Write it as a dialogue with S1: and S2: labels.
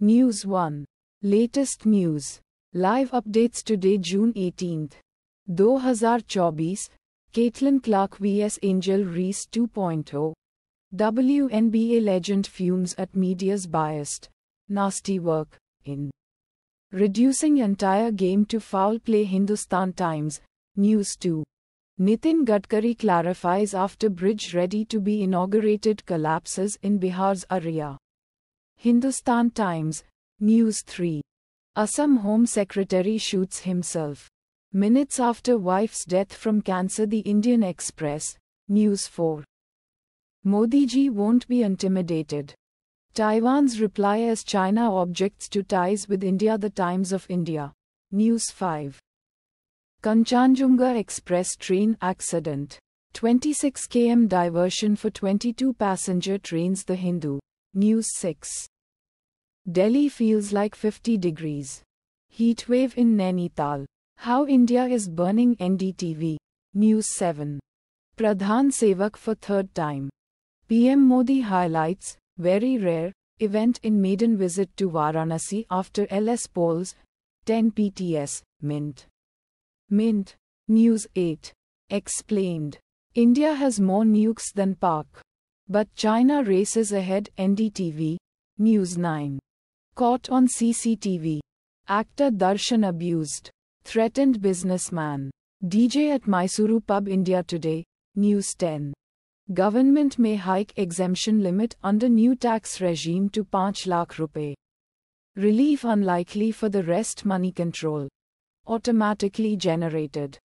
S1: News 1. Latest news. Live updates today June 18th. 2024. Caitlin Clark vs Angel Reese 2.0. WNBA legend fumes at media's biased. Nasty work in reducing entire game to foul play Hindustan Times. News 2. Nitin Gadkari clarifies after bridge ready to be inaugurated collapses in Bihar's area. Hindustan Times, News 3. Assam Home Secretary shoots himself. Minutes after wife's death from cancer, The Indian Express, News 4. Modi Ji won't be intimidated. Taiwan's reply as China objects to ties with India, The Times of India, News 5. Kanchanjunga Express train accident. 26 km diversion for 22 passenger trains, The Hindu. News 6. Delhi feels like 50 degrees. Heatwave in Nainital. How India is burning NDTV. News 7. Pradhan Sevak for third time. PM Modi highlights very rare event in maiden visit to Varanasi after LS polls 10 PTS Mint. Mint News 8 explained India has more nukes than Pak. But China races ahead NDTV. News 9. Caught on CCTV. Actor Darshan abused. Threatened businessman. DJ at Mysuru Pub India Today. News 10. Government may hike exemption limit under new tax regime to 5 lakh rupee. Relief unlikely for the rest money control. Automatically generated.